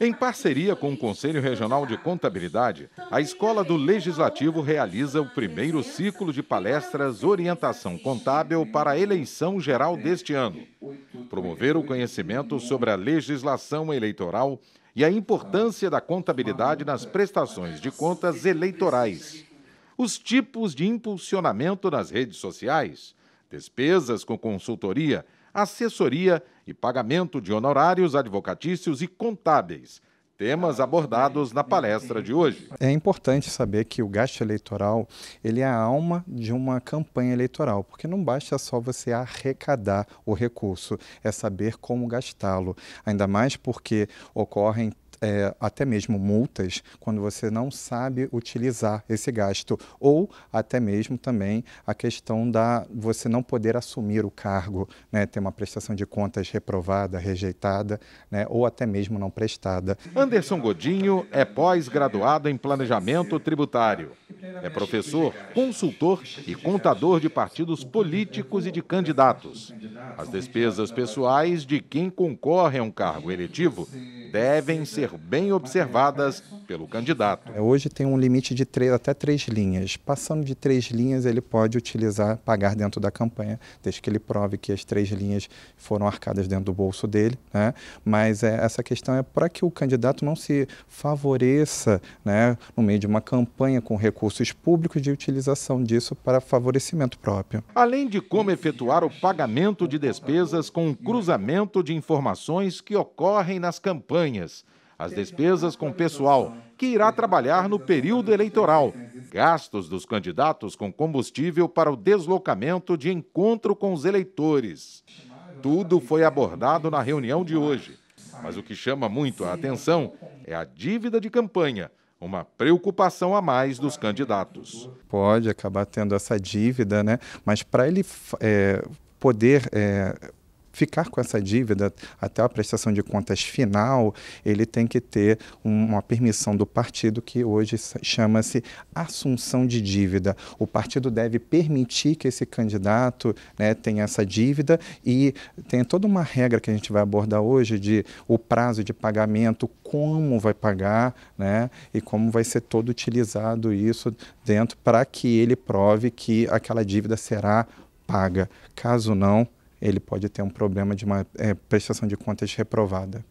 Em parceria com o Conselho Regional de Contabilidade, a Escola do Legislativo realiza o primeiro ciclo de palestras Orientação Contábil para a eleição geral deste ano. Promover o conhecimento sobre a legislação eleitoral e a importância da contabilidade nas prestações de contas eleitorais. Os tipos de impulsionamento nas redes sociais, despesas com consultoria, assessoria e pagamento de honorários advocatícios e contábeis. Temas ah, abordados na palestra de hoje. É importante saber que o gasto eleitoral ele é a alma de uma campanha eleitoral, porque não basta só você arrecadar o recurso, é saber como gastá-lo. Ainda mais porque ocorrem é, até mesmo multas quando você não sabe utilizar esse gasto, ou até mesmo também a questão da você não poder assumir o cargo, né, ter uma prestação de contas reprovada, rejeitada, né, ou até mesmo não prestada. Anderson Godinho é pós-graduado em Planejamento Tributário. É professor, consultor e contador de partidos políticos e de candidatos. As despesas pessoais de quem concorre a um cargo eletivo devem ser bem observadas pelo candidato. É, hoje tem um limite de três, até três linhas. Passando de três linhas, ele pode utilizar, pagar dentro da campanha, desde que ele prove que as três linhas foram arcadas dentro do bolso dele. Né? Mas é, essa questão é para que o candidato não se favoreça né, no meio de uma campanha com recursos recursos públicos de utilização disso para favorecimento próprio. Além de como efetuar o pagamento de despesas com o cruzamento de informações que ocorrem nas campanhas, as despesas com pessoal que irá trabalhar no período eleitoral, gastos dos candidatos com combustível para o deslocamento de encontro com os eleitores. Tudo foi abordado na reunião de hoje. Mas o que chama muito a atenção é a dívida de campanha, uma preocupação a mais dos candidatos. Pode acabar tendo essa dívida, né? mas para ele é, poder. É ficar com essa dívida até a prestação de contas final, ele tem que ter uma permissão do partido que hoje chama-se assunção de dívida. O partido deve permitir que esse candidato né, tenha essa dívida e tem toda uma regra que a gente vai abordar hoje de o prazo de pagamento, como vai pagar né, e como vai ser todo utilizado isso dentro para que ele prove que aquela dívida será paga. Caso não, ele pode ter um problema de uma é, prestação de contas reprovada.